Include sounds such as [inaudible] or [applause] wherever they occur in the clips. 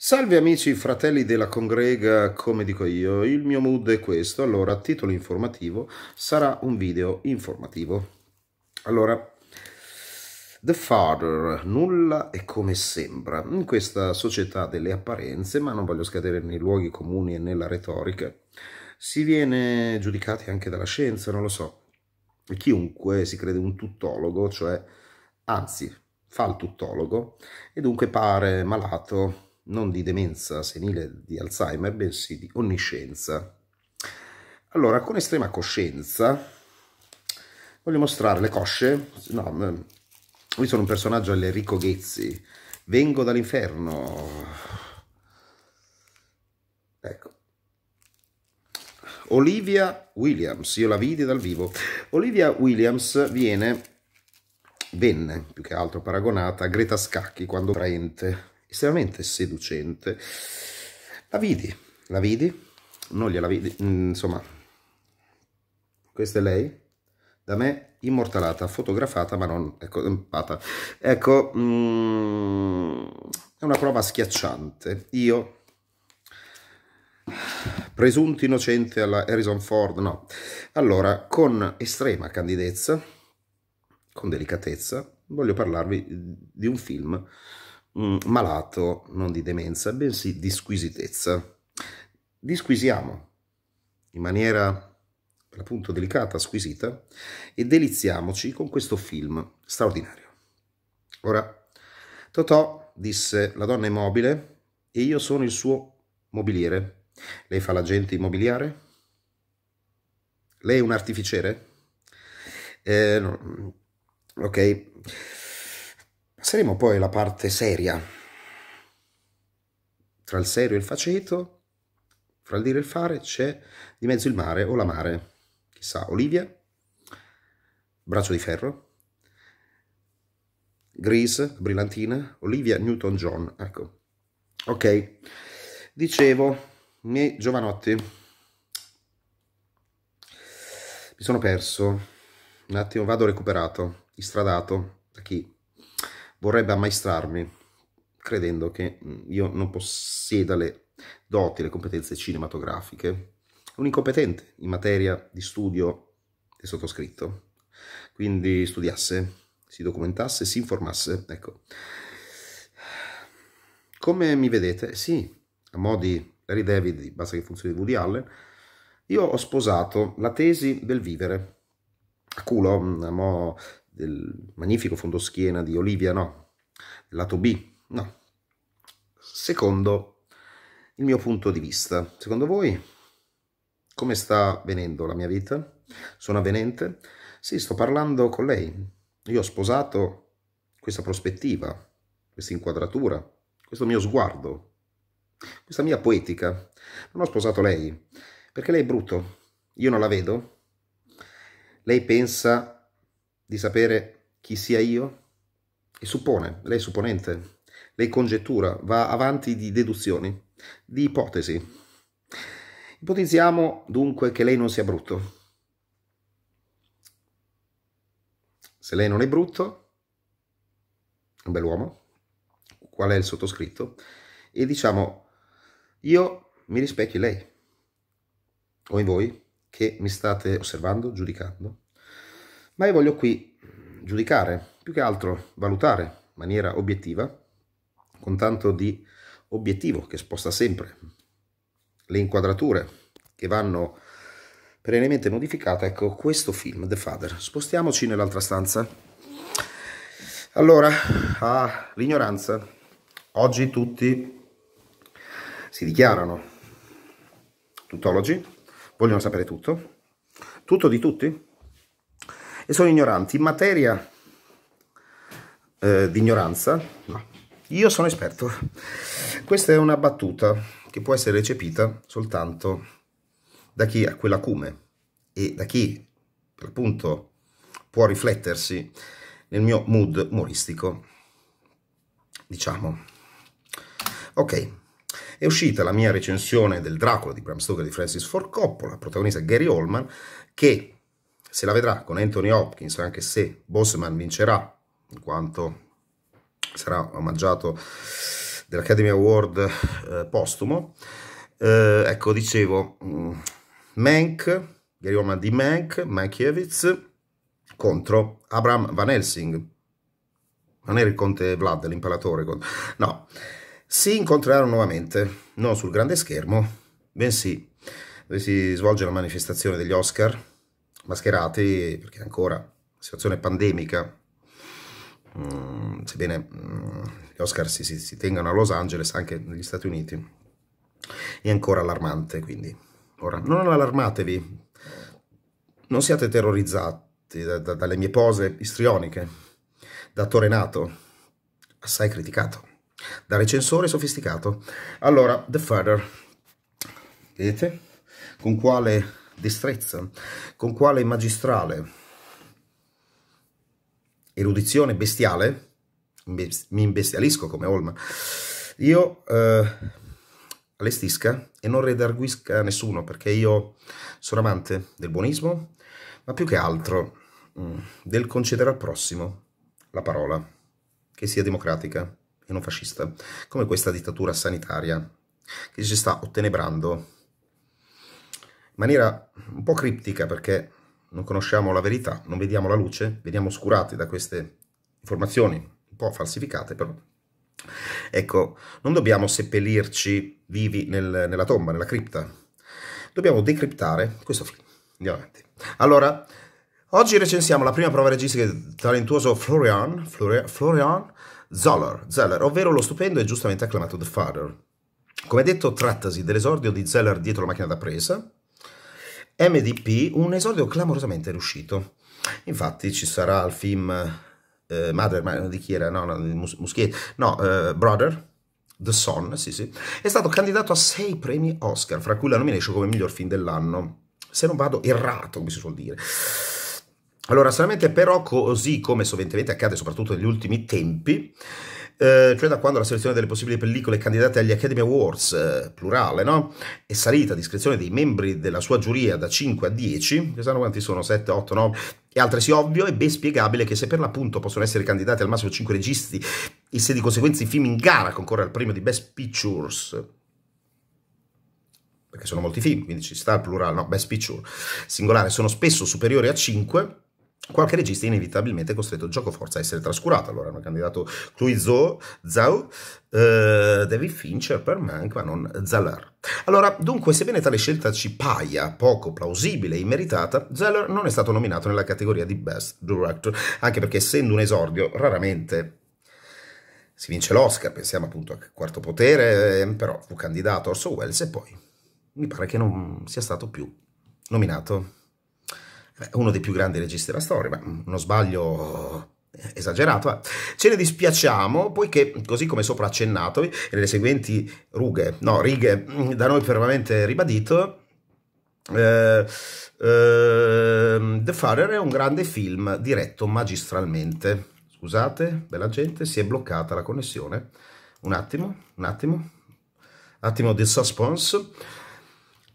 Salve amici fratelli della congrega, come dico io, il mio mood è questo, allora titolo informativo sarà un video informativo. Allora, The Father, nulla è come sembra, in questa società delle apparenze, ma non voglio scadere nei luoghi comuni e nella retorica, si viene giudicati anche dalla scienza, non lo so. Chiunque si crede un tuttologo, cioè, anzi, fa il tuttologo, e dunque pare malato, non di demenza senile di Alzheimer, bensì di onniscienza. Allora, con estrema coscienza voglio mostrare le cosce. No, mm, io sono un personaggio all'Enrico Ghezzi. Vengo dall'inferno. Ecco. Olivia Williams, io la vidi dal vivo. Olivia Williams viene, venne più che altro paragonata a Greta Scacchi quando traente estremamente seducente. La vidi, la vidi, non gliela vidi, mm, insomma, questa è lei, da me immortalata, fotografata ma non stampata. Ecco, ecco, mm, è una prova schiacciante. Io, presunto innocente alla Harrison Ford, no. Allora, con estrema candidezza, con delicatezza, voglio parlarvi di un film Mm, malato non di demenza, bensì di squisitezza. Disquisiamo in maniera per l'appunto delicata, squisita, e deliziamoci con questo film straordinario. Ora, Totò disse, la donna è mobile e io sono il suo mobiliere. Lei fa l'agente immobiliare? Lei è un artificiere? Eh, no. Mm, ok. Passeremo poi alla parte seria. Tra il serio e il faceto, fra il dire e il fare, c'è di mezzo il mare o la mare. Chissà, Olivia, Braccio di ferro, Grease, Brillantina, Olivia Newton-John. Ecco. Ok. Dicevo, miei giovanotti, mi sono perso. Un attimo, vado recuperato, istradato da chi vorrebbe ammaestrarmi credendo che mm, io non possieda le doti, le competenze cinematografiche. un incompetente in materia di studio e sottoscritto. Quindi studiasse, si documentasse, si informasse. Ecco. Come mi vedete, sì, a mo' di Harry David, basta che funzioni di Woody Allen, io ho sposato la tesi del vivere. A culo, mm, mo del magnifico fondoschiena di Olivia, no. Lato B, no. Secondo il mio punto di vista, secondo voi come sta avvenendo la mia vita? Sono avvenente? Sì, sto parlando con lei. Io ho sposato questa prospettiva, questa inquadratura, questo mio sguardo, questa mia poetica. Non ho sposato lei, perché lei è brutto, io non la vedo. Lei pensa di sapere chi sia io? E suppone, lei è supponente, lei congettura, va avanti di deduzioni, di ipotesi. Ipotizziamo dunque che lei non sia brutto. Se lei non è brutto, un bell'uomo, qual è il sottoscritto? E diciamo, io mi rispecchio in lei o in voi che mi state osservando, giudicando, ma io voglio qui giudicare, più che altro valutare in maniera obiettiva, con tanto di obiettivo che sposta sempre le inquadrature che vanno perennemente modificate, ecco questo film, The Father. Spostiamoci nell'altra stanza. Allora, ah, l'ignoranza. Oggi tutti si dichiarano tutologi, vogliono sapere tutto, tutto di tutti, e sono ignoranti. In materia eh, di ignoranza, no. Io sono esperto. Questa è una battuta che può essere recepita soltanto da chi ha quell'acume e da chi, per l'appunto, può riflettersi nel mio mood umoristico, diciamo. Ok, è uscita la mia recensione del Dracula di Bram Stoker di Francis Ford Coppola, protagonista Gary Holman, che se la vedrà con Anthony Hopkins, anche se Bosman vincerà, in quanto sarà omaggiato dell'Academy Award eh, postumo. Eh, ecco, dicevo, Mank, Gary Oman di Mank, Mankiewicz, contro Abraham Van Helsing. Non era il conte Vlad, l'imperatore. No, si incontreranno nuovamente, non sul grande schermo, bensì dove si svolge la manifestazione degli Oscar mascherati perché ancora situazione pandemica, mm, sebbene mm, gli Oscar si, si, si, tengano a Los Angeles, anche negli Stati Uniti, è ancora allarmante. Quindi, ora non allarmatevi, non siate terrorizzati da, da, dalle mie pose istrioniche, da attore nato, assai criticato, da recensore sofisticato. Allora, The Father, vedete con quale destrezza, con quale magistrale erudizione bestiale, mi imbestialisco come Olma, io eh, allestisca e non redarguisca a nessuno, perché io sono amante del buonismo, ma più che altro mm, del concedere al prossimo la parola, che sia democratica e non fascista, come questa dittatura sanitaria che si sta ottenebrando maniera un po' criptica perché non conosciamo la verità, non vediamo la luce, veniamo oscurati da queste informazioni un po' falsificate, però ecco, non dobbiamo seppellirci vivi nel, nella tomba, nella cripta, dobbiamo decriptare questo film. Andiamo avanti. Allora, oggi recensiamo la prima prova registica del talentuoso Florian, Florian, Florian Zoller, Zeller, ovvero lo stupendo e giustamente acclamato The Father. Come detto, trattasi dell'esordio di Zeller dietro la macchina da presa, MDP, un esordio clamorosamente riuscito. Infatti ci sarà il film eh, Mother, ma di chi era? No, no, Mus no, eh, Brother, The Son, sì sì, è stato candidato a sei premi Oscar, fra cui la nomination come miglior film dell'anno. Se non vado errato, come si suol dire. Allora, solamente però così come soventemente accade soprattutto negli ultimi tempi, eh, cioè da quando la selezione delle possibili pellicole candidate agli Academy Awards, eh, plurale, no? è salita a discrezione dei membri della sua giuria da 5 a 10, che sanno quanti sono, 7, 8, 9, è altresì ovvio e ben spiegabile che se per l'appunto possono essere candidati al massimo 5 registi e se di conseguenza i film in gara concorre al premio di Best Pictures, perché sono molti film, quindi ci sta il plurale, no? Best Picture, singolare, sono spesso superiori a 5, qualche regista è inevitabilmente è costretto gioco forza a essere trascurato. Allora hanno candidato Cluizo, Zou eh, David Fincher per Mank, ma non Zalar. Allora, dunque, sebbene tale scelta ci paia poco plausibile e immeritata, Zeller non è stato nominato nella categoria di Best Director, anche perché essendo un esordio, raramente si vince l'Oscar, pensiamo appunto a Quarto Potere, eh, però fu candidato Orso Welles e poi mi pare che non sia stato più nominato uno dei più grandi registi della storia, ma uno sbaglio esagerato, eh. ce ne dispiacciamo poiché, così come sopra accennato, e nelle seguenti rughe, no, righe, mm, da noi fermamente ribadito, eh, eh, The Father è un grande film diretto magistralmente. Scusate, bella gente, si è bloccata la connessione. Un attimo, un attimo, un attimo di suspense.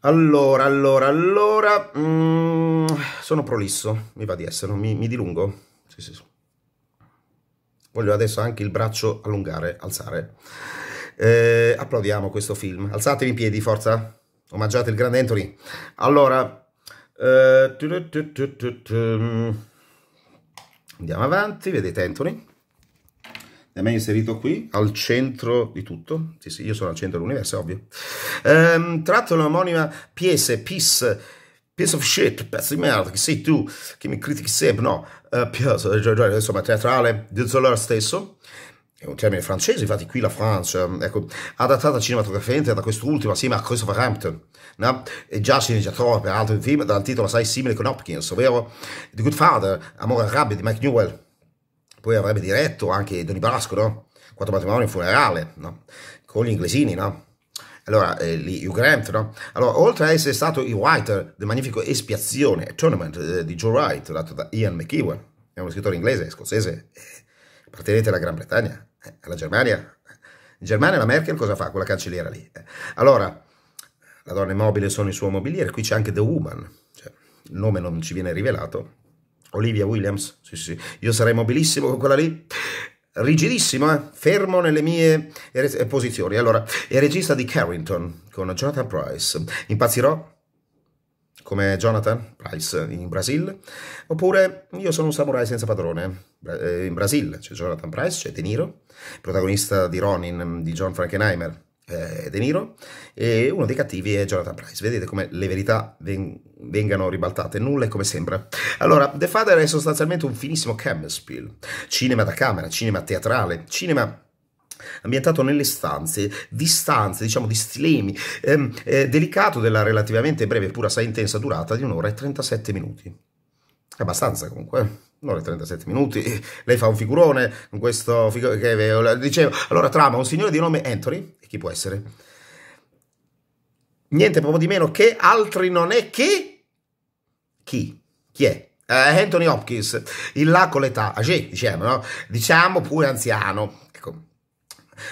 Allora, allora, allora... Mm, sono prolisso, mi va di esserlo, mi, mi dilungo. Sì, sì, sì. Voglio adesso anche il braccio allungare, alzare. Eh, applaudiamo questo film. Alzatevi in piedi, forza. Omaggiate il grande Anthony. Allora... Eh, tu, tu, tu, mm. andiamo avanti, vedete Anthony da me inserito qui, al centro di tutto, sì sì, io sono al centro dell'universo, è ovvio, ehm, tratto l'omonima pièce, piece, piece of shit, pezzo di merda, che sei tu, che mi critichi sempre, no, uh, insomma, teatrale, di Zoller stesso, è un termine francese, infatti qui la Francia, ecco, adattata cinematograficamente da quest'ultima, assieme a Christopher Hampton, no? e già sceneggiatore peraltro in film dal titolo assai simile con Hopkins, ovvero The Good Father, Amore e Rabbia di Mike Newell, poi avrebbe diretto anche Doni Brasco, no? Quattro matrimoni in funerale, no? Con gli inglesini, no? Allora, eh, lì Hugh Grant, no? Allora, oltre a essere stato il writer del magnifico Espiazione, Tournament eh, di Joe Wright, dato da Ian McEwan, è uno scrittore inglese, scozzese, eh, appartenente alla Gran Bretagna, eh, alla Germania. Eh. In Germania la Merkel cosa fa? Quella cancelliera lì. Eh. Allora, la donna immobile sono il suo mobiliere, qui c'è anche The Woman, cioè, il nome non ci viene rivelato, Olivia Williams, sì sì, io sarei mobilissimo con quella lì, rigidissimo, eh? fermo nelle mie eh, posizioni. Allora, è regista di Carrington con Jonathan Price, impazzirò come Jonathan Price in Brasile, oppure Io sono un samurai senza padrone, eh, in Brasile c'è Jonathan Price, c'è De Niro, protagonista di Ronin di John Frankenheimer, eh, De Niro e uno dei cattivi è Jonathan Price. Vedete come le verità ven vengano ribaltate, nulla è come sembra. Allora, The Father è sostanzialmente un finissimo camspiel, cinema da camera, cinema teatrale, cinema ambientato nelle stanze, distanze, diciamo di stilemi, ehm, eh, delicato della relativamente breve, pur assai intensa durata di un'ora e 37 minuti. Abbastanza comunque. Eh un'ora e 37 minuti, [laughs] lei fa un figurone con questo figurone che dicevo, allora trama un signore di nome Anthony, e chi può essere? Niente proprio di meno che altri non è che chi? Chi è? Uh, Anthony Hopkins, il là con l'età, age, ah, diciamo, no? diciamo pure anziano, ecco,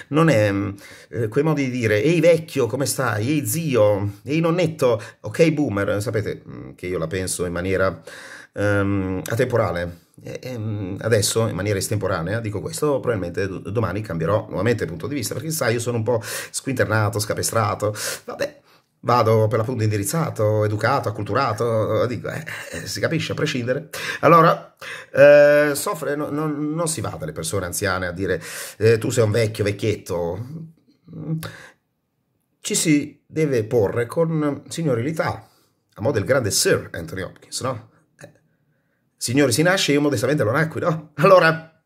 non è mm, eh, quei modi di dire ehi vecchio come stai, ehi zio, ehi nonnetto, ok boomer, sapete mm, che io la penso in maniera um, ehm, temporale eh, ehm, adesso in maniera estemporanea dico questo, probabilmente domani cambierò nuovamente il punto di vista, perché sai io sono un po' squinternato, scapestrato, vabbè, vado per l'appunto indirizzato, educato, acculturato, eh, dico, eh, eh, si capisce a prescindere. Allora, eh, soffre, no, no, non si va dalle persone anziane a dire eh, tu sei un vecchio, vecchietto, mm. ci si deve porre con signorilità, a modo del grande Sir Anthony Hopkins, no? Signori, si nasce, e io modestamente lo nacqui, no? Allora,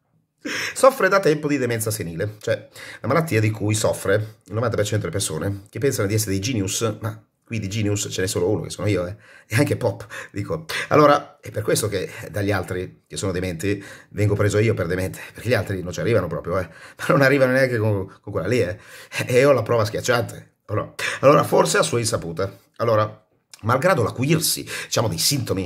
soffre da tempo di demenza senile, cioè la malattia di cui soffre il 90% delle persone che pensano di essere dei genius, ma qui di genius ce n'è solo uno che sono io, eh? e anche pop, dico. Allora, è per questo che dagli altri che sono dementi vengo preso io per demente, perché gli altri non ci arrivano proprio, eh? ma non arrivano neanche con, con quella lì, eh? e ho la prova schiacciante. Allora, allora forse a sua insaputa. Allora, malgrado l'acuirsi diciamo, dei sintomi,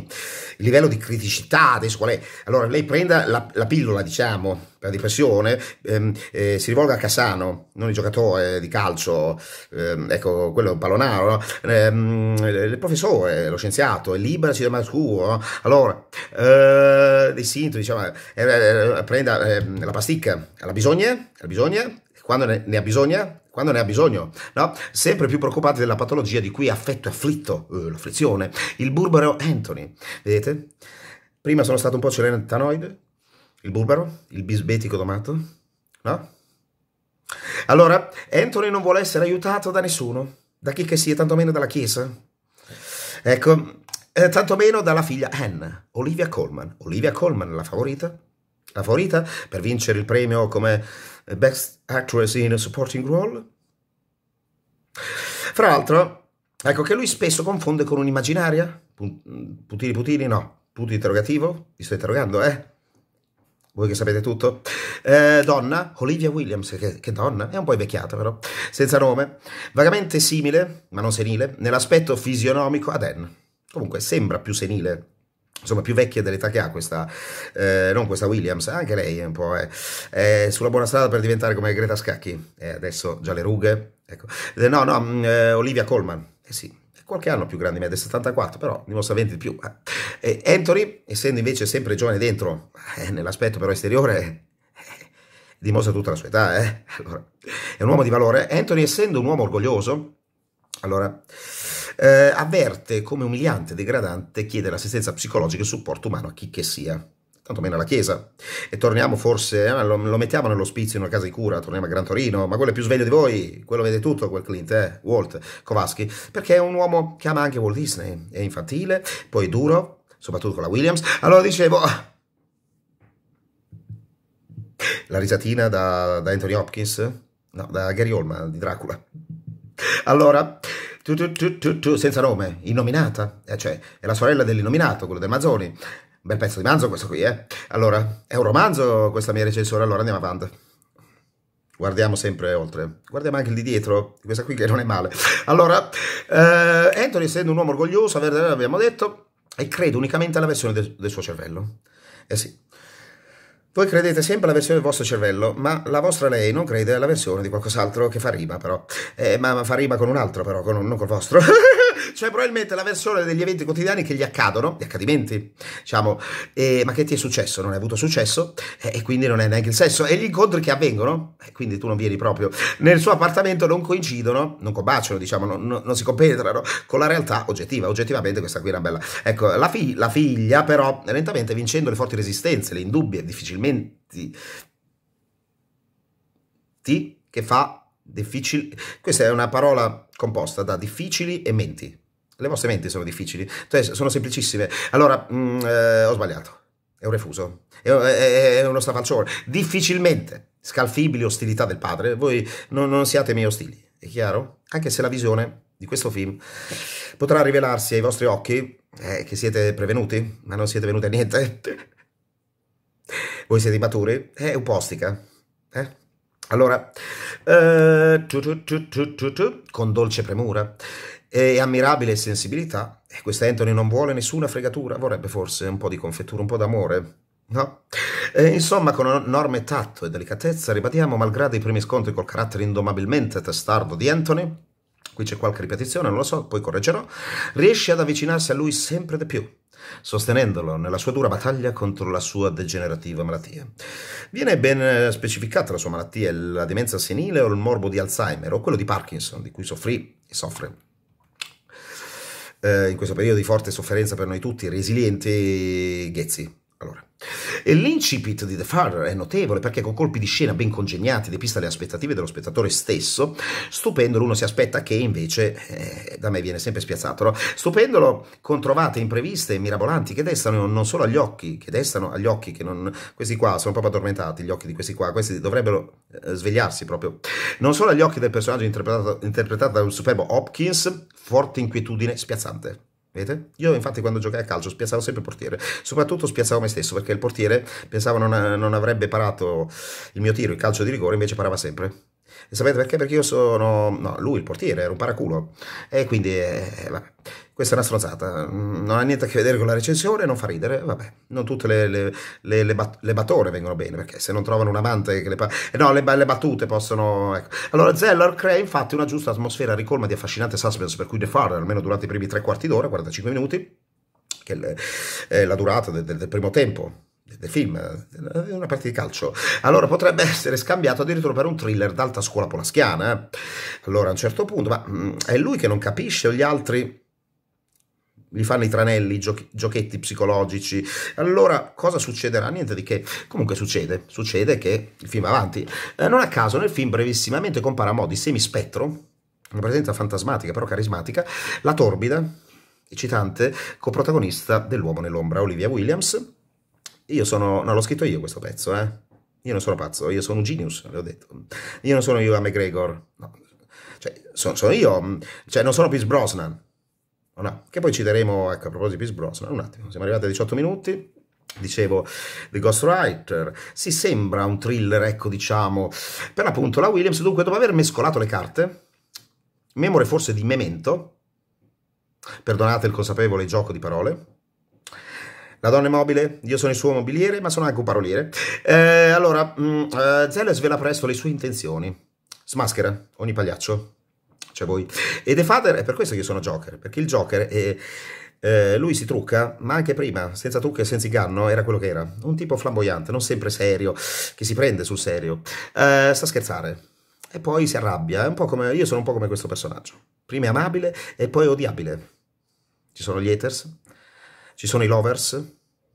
il livello di criticità, adesso qual è? Allora lei prenda la, la pillola, diciamo, per la depressione, ehm, eh, si rivolga a Cassano, non il giocatore di calcio, ehm, ecco, quello è un pallonaro, no? ehm, il professore, lo scienziato, è libera, ci dà scuro, no? allora, eh, dei sintomi, diciamo, eh, eh prenda ehm, la pasticca, ha bisogno? alla bisogna, quando ne, ne ha bisogno, quando ne ha bisogno, no? sempre più preoccupati della patologia di cui è affetto e afflitto, eh, l'afflizione, il burbero Anthony, vedete? Prima sono stato un po' celentanoide, il burbero, il bisbetico domato, no? Allora, Anthony non vuole essere aiutato da nessuno, da chi che sia, tantomeno dalla Chiesa. Ecco, eh, tantomeno dalla figlia Anne, Olivia Coleman. Olivia Coleman, la favorita, la favorita per vincere il premio come eh, Best Actress in a Supporting Role. Fra l'altro, ecco che lui spesso confonde con un'immaginaria. Putini putini, no. Punto interrogativo? Vi sto interrogando, eh? Voi che sapete tutto. Eh, donna, Olivia Williams, che, che donna, è un po' invecchiata però, senza nome. Vagamente simile, ma non senile, nell'aspetto fisionomico ad Anne. Comunque sembra più senile insomma più vecchia dell'età che ha questa, eh, non questa Williams, eh, anche lei è un po', eh, è sulla buona strada per diventare come Greta Scacchi, eh, adesso già le rughe, ecco. Eh, no, no, mm, eh, Olivia Colman, eh sì, qualche anno più grande di me, del 74, però dimostra 20 di più. Eh. E Anthony, essendo invece sempre giovane dentro, nell'aspetto però esteriore, dimostra tutta la sua età, allora, è un uomo di valore. Anthony, essendo un uomo orgoglioso, allora eh, avverte come umiliante e degradante chiedere assistenza psicologica e supporto umano a chi che sia tanto meno alla chiesa. E torniamo forse, eh, lo, lo, mettiamo nell'ospizio in una casa di cura, torniamo a Gran Torino, ma quello è più sveglio di voi, quello vede tutto quel Clint, eh, Walt Kowalski, perché è un uomo che ama anche Walt Disney, è infantile, poi è duro, soprattutto con la Williams. Allora dicevo... La risatina da, da Anthony Hopkins? No, da Gary Holman, di Dracula. Allora, tu, tu, tu, senza nome, innominata, eh, cioè è la sorella dell'innominato, quello del Mazzoni. Bel pezzo di manzo questo qui, eh. Allora, è un romanzo questa mia recensione, allora andiamo avanti. Guardiamo sempre oltre. Guardiamo anche il di dietro, questa qui che non è male. Allora, eh, Anthony, essendo un uomo orgoglioso, abbiamo detto, e credo unicamente alla versione del, del suo cervello. Eh sì, voi credete sempre alla versione del vostro cervello, ma la vostra lei non crede alla versione di qualcos'altro che fa rima, però. Eh, ma, ma fa rima con un altro, però, con, non col vostro. [laughs] Cioè, probabilmente la versione degli eventi quotidiani che gli accadono, gli accadimenti, diciamo, eh, ma che ti è successo, non hai avuto successo, eh, e quindi non è neanche il sesso. E gli incontri che avvengono, e eh, quindi tu non vieni proprio nel suo appartamento, non coincidono, non combaciano, diciamo, non, non, non si compenetrano con la realtà oggettiva. Oggettivamente questa qui è una bella. Ecco, la, fig- la figlia, però, lentamente vincendo le forti resistenze, le indubbie, difficilmente. Ti, che fa difficili. Questa è una parola composta da difficili e menti. Le vostre menti sono difficili, cioè sono semplicissime. Allora, mh, mm, eh, ho sbagliato. È un refuso, è, è, è uno stafalcione. Difficilmente, scalfibili ostilità del padre, voi non, non siate miei ostili, è chiaro? Anche se la visione di questo film potrà rivelarsi ai vostri occhi eh, che siete prevenuti, ma non siete venuti a niente. voi siete immaturi, è euspostica, eh? Allora, eh, tu, tu, tu, con dolce premura e ammirabile sensibilità, e questa Anthony non vuole nessuna fregatura, vorrebbe forse un po' di confettura, un po' d'amore, no? E, insomma, con enorme tatto e delicatezza ribadiamo, malgrado i primi scontri col carattere indomabilmente testardo di Anthony, qui c'è qualche ripetizione, non lo so, poi correggerò, riesce ad avvicinarsi a lui sempre di più, sostenendolo nella sua dura battaglia contro la sua degenerativa malattia. Viene ben eh, specificata la sua malattia, la demenza senile o il morbo di Alzheimer o quello di Parkinson, di cui soffrì e soffre. Eh, in questo periodo di forte sofferenza per noi tutti, resilienti Ghezzi. Allora. l'incipit di The Father è notevole perché con colpi di scena ben congegnati depista le aspettative dello spettatore stesso. Stupendolo uno si aspetta che invece, eh, da me viene sempre spiazzato, no? stupendolo con trovate impreviste e mirabolanti che destano non solo agli occhi, che destano agli occhi che non... questi qua sono proprio addormentati, gli occhi di questi qua, questi dovrebbero eh, svegliarsi proprio, non solo agli occhi del personaggio interpretato, interpretato da un superbo Hopkins, forte inquietudine, spiazzante. Vedete? Io infatti quando giocavo a calcio spiazzavo sempre il portiere, soprattutto spiazzavo me stesso perché il portiere pensavo non, non avrebbe parato il mio tiro, il calcio di rigore, invece parava sempre. E sapete perché? Perché io sono, no, lui il portiere, era un paraculo. E quindi, eh, vabbè, questa è una stronzata. Mm, non ha niente a che vedere con la recensione, non fa ridere, vabbè. Non tutte le, le, le, le bat, battone vengono bene, perché se non trovano un amante che le... Pa- eh, no, le, battute possono... Ecco. Allora, Zeller crea infatti una giusta atmosfera ricolma di affascinante suspense, per cui The Farrer, almeno durante i primi tre quarti d'ora, 45 minuti, che è la durata del, del, del primo tempo del film, una partita di calcio. Allora potrebbe essere scambiato addirittura per un thriller d'alta scuola polaschiana. Eh? Allora a un certo punto, ma mm, è lui che non capisce o gli altri gli fanno i tranelli, i giochi, giochetti psicologici. Allora cosa succederà? Niente di che. Comunque succede, succede che il film va avanti. Eh, non a caso nel film brevissimamente compara a modi semispettro, una presenza fantasmatica però carismatica, la torbida, eccitante, coprotagonista dell'uomo nell'ombra, Olivia Williams io sono... No, l'ho scritto io questo pezzo, eh. Io non sono pazzo, io sono un genius, le ho detto. Io non sono io a McGregor. No. Cioè, sono, sono io. Mm, cioè, non sono Pierce Brosnan. No, che poi ci daremo, ecco, a proposito di Pierce Brosnan, un attimo, siamo arrivati a 18 minuti, dicevo The Ghostwriter si sembra un thriller ecco diciamo per l'appunto la Williams dunque dopo aver mescolato le carte memore forse di memento perdonate il consapevole gioco di parole la donna è mobile, io sono il suo mobiliere, ma sono anche un paroliere. Eh, allora, mh, mm, uh, eh, Zelle svela presto le sue intenzioni. Smaschera ogni pagliaccio, cioè voi. E The Father è per questo che io sono Joker, perché il Joker è... Eh, lui si trucca, ma anche prima, senza trucco e senza inganno, era quello che era. Un tipo flamboyante, non sempre serio, che si prende sul serio. Eh, sa scherzare. E poi si arrabbia. È un po Come, io sono un po' come questo personaggio. Prima è amabile e poi odiabile. Ci sono gli haters, ci sono i lovers?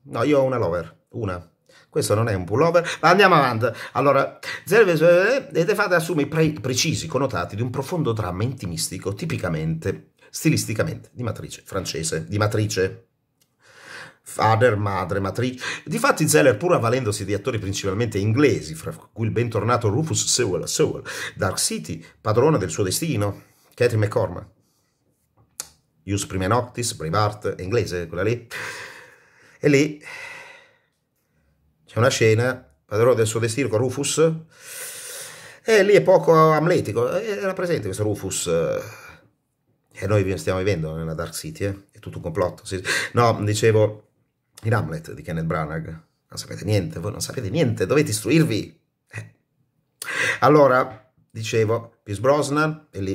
No, io ho una lover, una. Questo non è un pullover, ma andiamo avanti. Allora, ed le fate assume i precisi connotati di un profondo dramma intimistico, tipicamente, stilisticamente, di matrice francese, di matrice Father, madre, matrice. Difatti Zeller, pur avvalendosi di attori principalmente inglesi, fra cui il bentornato Rufus Sewell, Sewell Dark City, padrone del suo destino, Catherine McCormack, Ius Prime Noctis, Braveheart, è inglese quella lì. E lì c'è una scena, padrone del suo destino con Rufus, e lì è poco amletico, era presente questo Rufus. Eh, e noi stiamo vivendo nella Dark City, eh? è tutto un complotto. No, dicevo, in Hamlet di Kenneth Branagh, non sapete niente, voi non sapete niente, dovete istruirvi. Eh. Allora, dicevo, Pius Brosnan, e lì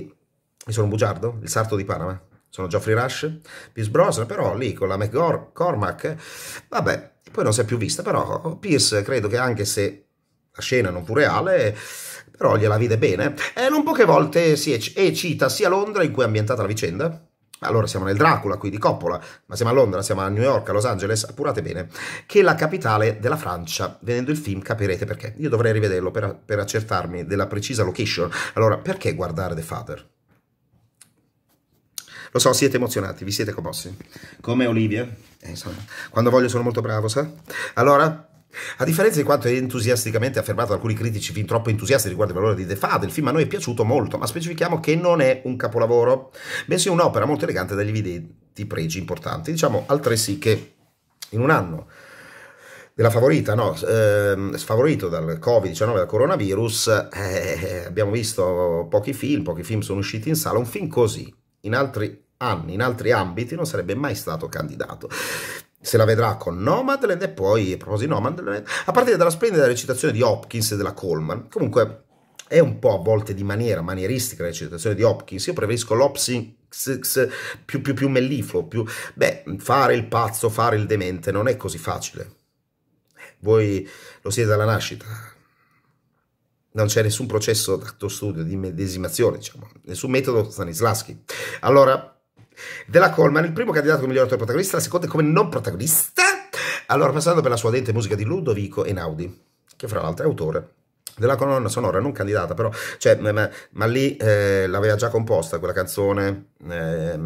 mi sono un bugiardo, il sarto di Panama sono Geoffrey Rush, Pierce Brosnan, però lì con la McCormack, vabbè, poi non si è più vista, però Pierce credo che anche se la scena non fu reale, però gliela vide bene, e eh, non poche volte si eccita sia Londra in cui è ambientata la vicenda, allora siamo nel Dracula qui di Coppola, ma siamo a Londra, siamo a New York, a Los Angeles, appurate bene, che è la capitale della Francia. Vedendo il film capirete perché. Io dovrei rivederlo per, per accertarmi della precisa location. Allora, perché guardare The Father? Lo so, siete emozionati, vi siete commossi. Come Olivia, eh, insomma, quando voglio sono molto bravo, sa? Allora, a differenza di quanto è entusiasticamente affermato da alcuni critici fin troppo entusiasti riguardo il valore di The Fad, il film a noi è piaciuto molto, ma specifichiamo che non è un capolavoro, bensì un'opera molto elegante dagli evidenti pregi importanti. Diciamo altresì che in un anno della favorita, no, eh, sfavorito dal Covid-19, dal coronavirus, eh, abbiamo visto pochi film, pochi film sono usciti in sala, un film così in altri anni, in altri ambiti, non sarebbe mai stato candidato se la vedrà con Nomadland e poi, a proposito di Nomadland, a partire dalla splendida recitazione di Hopkins e della Coleman. Comunque è un po' a volte di maniera manieristica la recitazione di Hopkins, io preferisco l'Hopsing più, più, più mellifluo, più... Beh, fare il pazzo, fare il demente non è così facile. Voi lo siete dalla nascita, non c'è nessun processo d'atto di medesimazione, diciamo, nessun metodo Stanislaschi. Allora, della Coleman, il primo candidato come miglior attore protagonista, la seconda come non protagonista, allora passando per la sua dente musica di Ludovico Einaudi, che fra l'altro è autore della colonna sonora, non candidata però, cioè, ma, ma lì eh, l'aveva già composta quella canzone eh,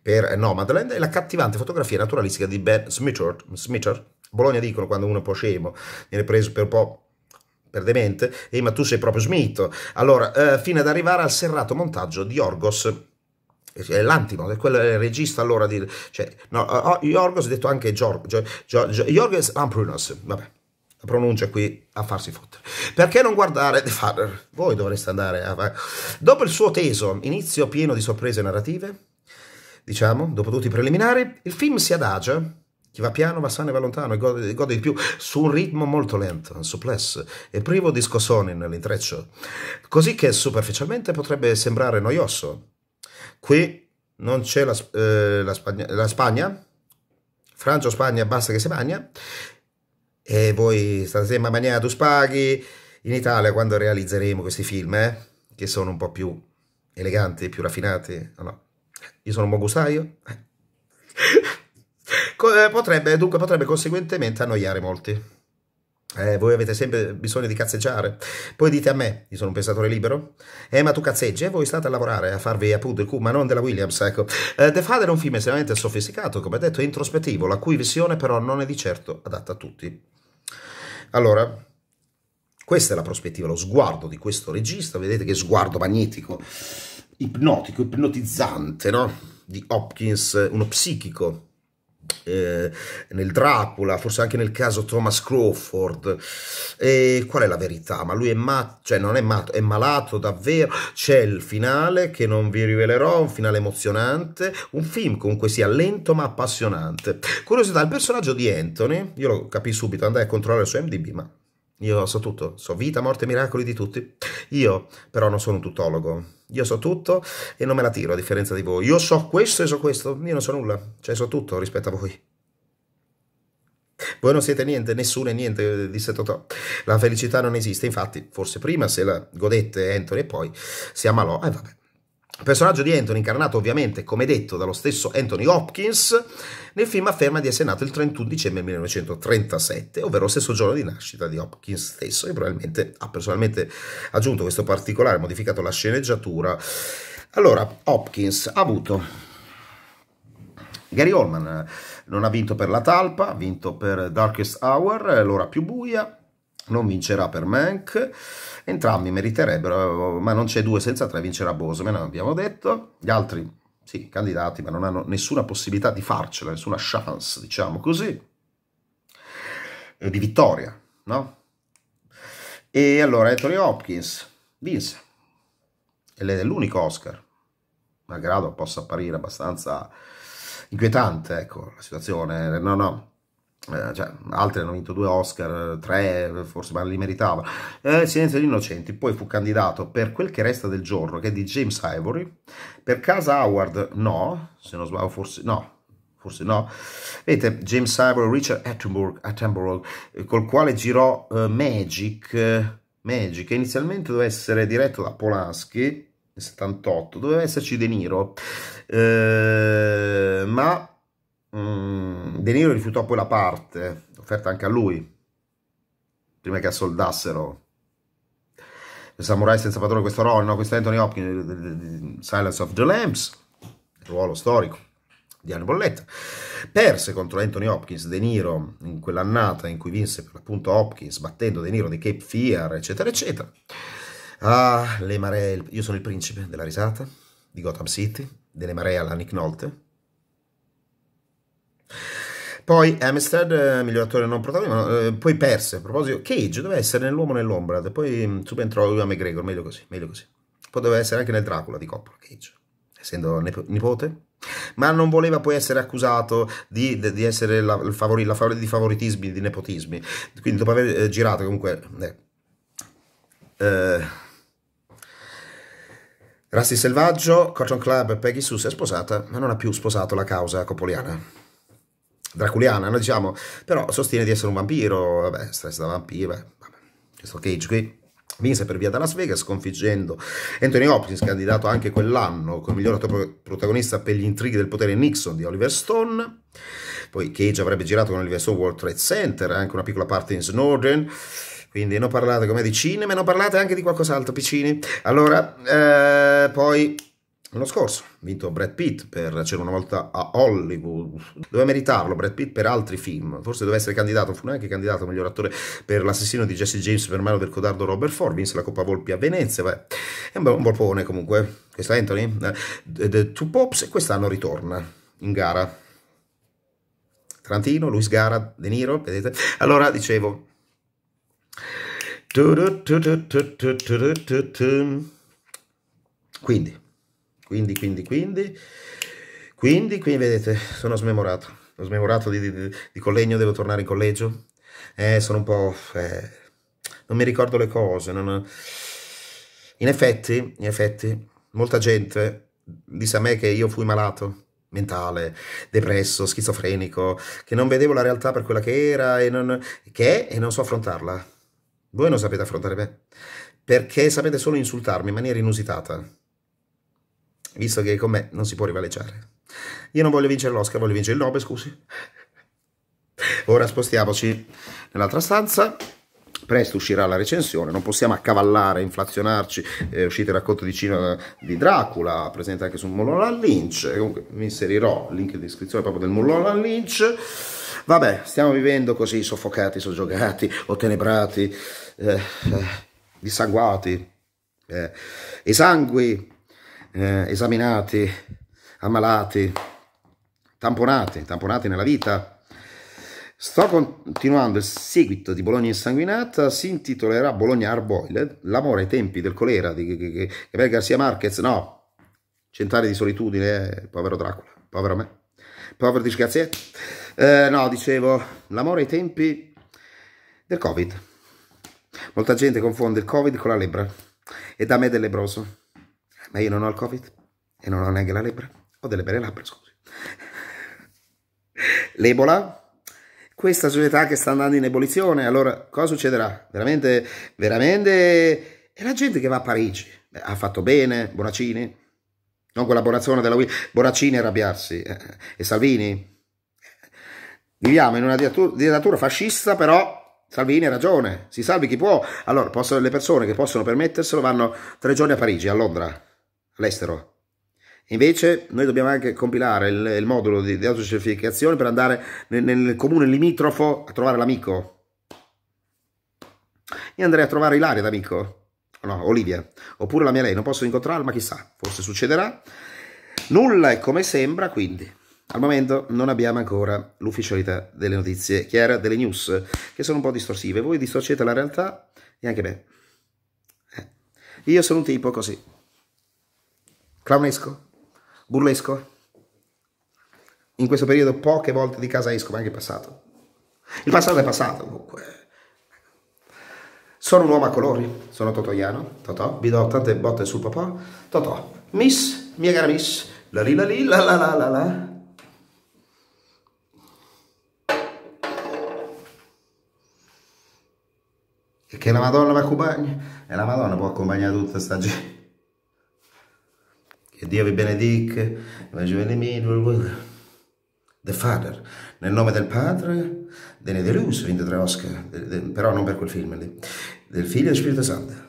per Nomadland e la cattivante fotografia naturalistica di Ben Smitcher, Smitcher Bologna dicono quando uno è un po' scemo, viene preso per un po' per demente, e ma tu sei proprio smito. Allora, eh, fino ad arrivare al serrato montaggio di Orgos è l'antimo, è quello il regista allora di... Cioè, no, eh, oh, Yorgos ha detto anche Yorgos Lamprunos, vabbè, la pronuncia qui a farsi fottere. Perché non guardare The Father? Voi dovreste andare a... Dopo il suo teso inizio pieno di sorprese narrative, diciamo, dopo tutti i preliminari, il film si adagia chi va piano va sano e va lontano e gode, gode di più su un ritmo molto lento, un suplesso e privo di scossoni nell'intreccio, così che superficialmente potrebbe sembrare noioso. Qui non c'è la, eh, la, Spagna, la Spagna, Francia o Spagna, basta che si bagna, e voi state sempre a mangiare spaghi in Italia quando realizzeremo questi film, eh, che sono un po' più eleganti, più raffinati, no, no. Io sono un buon gustaio. [laughs] Eh, potrebbe, dunque, potrebbe conseguentemente annoiare molti. Eh, voi avete sempre bisogno di cazzeggiare. Poi dite a me, io sono un pensatore libero. Eh, ma tu cazzeggi e eh, voi state a lavorare, a farvi appunto il cu, ma non della Williams, ecco. Eh, The Father è un film estremamente sofisticato, come detto, introspettivo, la cui visione però non è di certo adatta a tutti. Allora, questa è la prospettiva, lo sguardo di questo regista. Vedete che sguardo magnetico, ipnotico, ipnotizzante, no? Di Hopkins, uno psichico eh, nel Dracula, forse anche nel caso Thomas Crawford. E qual è la verità? Ma lui è matto, cioè non è matto, è malato davvero. C'è il finale che non vi rivelerò, un finale emozionante, un film comunque sia lento ma appassionante. Curiosità, il personaggio di Anthony, io lo capì subito, andai a controllare su MDB, ma io so tutto, so vita, morte, miracoli di tutti. Io però non sono un tutologo, io so tutto e non me la tiro a differenza di voi. Io so questo e so questo, io non so nulla, cioè so tutto rispetto a voi. Voi non siete niente, nessuno è niente, disse Totò. La felicità non esiste, infatti, forse prima se la godette Anthony e poi si ammalò, e eh, vabbè personaggio di Anthony, incarnato ovviamente, come detto, dallo stesso Anthony Hopkins, nel film afferma di essere nato il 31 dicembre 1937, ovvero lo stesso giorno di nascita di Hopkins stesso, e probabilmente ah, ha personalmente aggiunto questo particolare, modificato la sceneggiatura. Allora, Hopkins ha avuto Gary Holman eh, non ha vinto per La Talpa, ha vinto per Darkest Hour, eh, L'ora più buia, non vincerà per Mank, entrambi meriterebbero, ma non c'è due senza tre, vincerà Bose, Boseman, abbiamo detto, gli altri sì, candidati, ma non hanno nessuna possibilità di farcela, nessuna chance, diciamo così, di vittoria, no? E allora Anthony Hopkins vinse, e lei è l'unico Oscar, malgrado possa apparire abbastanza inquietante, ecco, la situazione, no, no, eh, cioè, altri hanno vinto due Oscar, tre forse, ma li meritava. Eh, Silenzio degli Innocenti, poi fu candidato per quel che resta del giorno, che è di James Ivory, per Casa Howard no, se non sbaglio forse no, forse no. Vedete, James Ivory, Richard Attenborough, Attenborough eh, col quale girò uh, Magic, uh, Magic, che inizialmente doveva essere diretto da Polanski, nel 78, doveva esserci De Niro, uh, ma Mm, De Niro rifiutò poi la parte offerta anche a lui prima che assoldassero il samurai senza padrone questo ruolo no? questo è Anthony Hopkins Silence of the Lambs ruolo storico di Hannibal Bolletta perse contro Anthony Hopkins De Niro in quell'annata in cui vinse per l'appunto Hopkins battendo De Niro di Cape Fear eccetera eccetera ah le maree io sono il principe della risata di Gotham City delle maree alla Nick Nolte poi Amistad, eh, eh, miglior attore non protagonista, eh, poi perse. A proposito, Cage doveva essere nell'uomo nell'ombra, poi mm, subentrò lui a McGregor, meglio così, meglio così. Poi doveva essere anche nel Dracula di Coppola, Cage, essendo nipote. Ma non voleva poi essere accusato di, di essere la, favori, la favori, di favoritismi, di nepotismi. Quindi dopo aver eh, girato comunque... Eh, eh Rasti Selvaggio, Cotton Club, Peggy Sue è sposata, ma non ha più sposato la causa copoliana draculiana, no? diciamo, però sostiene di essere un vampiro, vabbè, stress da vampiro, vabbè, questo Cage qui. Vinse per via da Las Vegas sconfiggendo Anthony Hopkins, candidato anche quell'anno come miglior attore protagonista per gli intrighi del potere Nixon di Oliver Stone. Poi Cage avrebbe girato con Oliver Stone World Trade Center, eh, anche una piccola parte in Snowden. Quindi non parlate come di cinema, non parlate anche di qualcos'altro, piccini. Allora, eh, poi l'anno scorso, vinto Brad Pitt per C'era una volta a Hollywood, doveva meritarlo Brad Pitt per altri film, forse doveva essere candidato, fu neanche candidato miglior attore per l'assassino di Jesse James per mano del codardo Robert Ford, vinse la Coppa Volpi a Venezia, beh, è un, un volpone comunque, Questa è Anthony, eh, The Two Pops e quest'anno ritorna in gara. Trantino, Luis Gara, De Niro, vedete? Allora, dicevo... Quindi, quindi, quindi, quindi, quindi, quindi vedete, sono smemorato. Sono smemorato di, di, di collegno, devo tornare in collegio. Eh, sono un po'... Eh, non mi ricordo le cose. Non... In effetti, in effetti, molta gente disse a me che io fui malato mentale, depresso, schizofrenico, che non vedevo la realtà per quella che era e non, che è e non so affrontarla. Voi non sapete affrontare me, perché sapete solo insultarmi in maniera inusitata visto che con me non si può rivaleggiare. Io non voglio vincere l'Oscar, voglio vincere il Nobel, scusi. Ora spostiamoci nell'altra stanza. Presto uscirà la recensione, non possiamo accavallare, inflazionarci. È uscito il racconto di Cina eh, di Dracula, presente anche su Mulholland Lynch. Comunque mi inserirò il link in descrizione proprio del Mulholland Lynch. Vabbè, stiamo vivendo così, soffocati, soggiogati, ottenebrati, eh, eh, dissanguati. Eh, esangui eh, esaminati, ammalati, tamponati, tamponati nella vita. Sto continuando il seguito di Bologna insanguinata, si intitolerà Bologna Arboiled, l'amore ai tempi del colera di Gabriel Garcia Marquez, no, cent'anni di solitudine, eh, povero Dracula, povero me, povero disgraziato. Eh, no, dicevo, l'amore ai tempi del Covid. Molta gente confonde il Covid con la lebbra e da me del lebroso. Ma io non ho il Covid e non ho neanche la lepre. Ho delle belle labbra, scusi. L'Ebola? Questa società che sta andando in ebollizione, allora cosa succederà? Veramente, veramente... E la gente che va a Parigi? Beh, ha fatto bene, Bonaccini? Non collaborazione della Wii. Bonaccini arrabbiarsi. Eh, e Salvini? Viviamo in una dittatura fascista, però Salvini ha ragione, si salvi chi può. Allora, posso, le persone che possono permetterselo vanno tre giorni a Parigi, a Londra all'estero. Invece noi dobbiamo anche compilare il, il modulo di, di autocertificazione per andare nel, nel, comune limitrofo a trovare l'amico. Io andrei a trovare Ilaria d'amico, no, Olivia, oppure la mia lei, non posso incontrarla, ma chissà, forse succederà. Nulla è come sembra, quindi. Al momento non abbiamo ancora l'ufficialità delle notizie chiara, delle news, che sono un po' distorsive. Voi distorcete la realtà e anche me. Eh. Io sono un tipo così clownesco, burlesco. In questo periodo poche volte di casa esco, ma anche in passato. Il passato è passato comunque. Sono un uomo a colori, sono totoiano, Totò, vi do tante botte sul papà, Totò, miss, mia cara miss, la li la li la la la la la. E che la Madonna mi accompagna? E eh, la Madonna può accompagnare tutta sta gente. Che Dio vi benedica, The Father, nel nome del Padre, dell'Edelus, 23 Oscar, de, de, però non per quel film lì, del Figlio e dello Spirito Santo.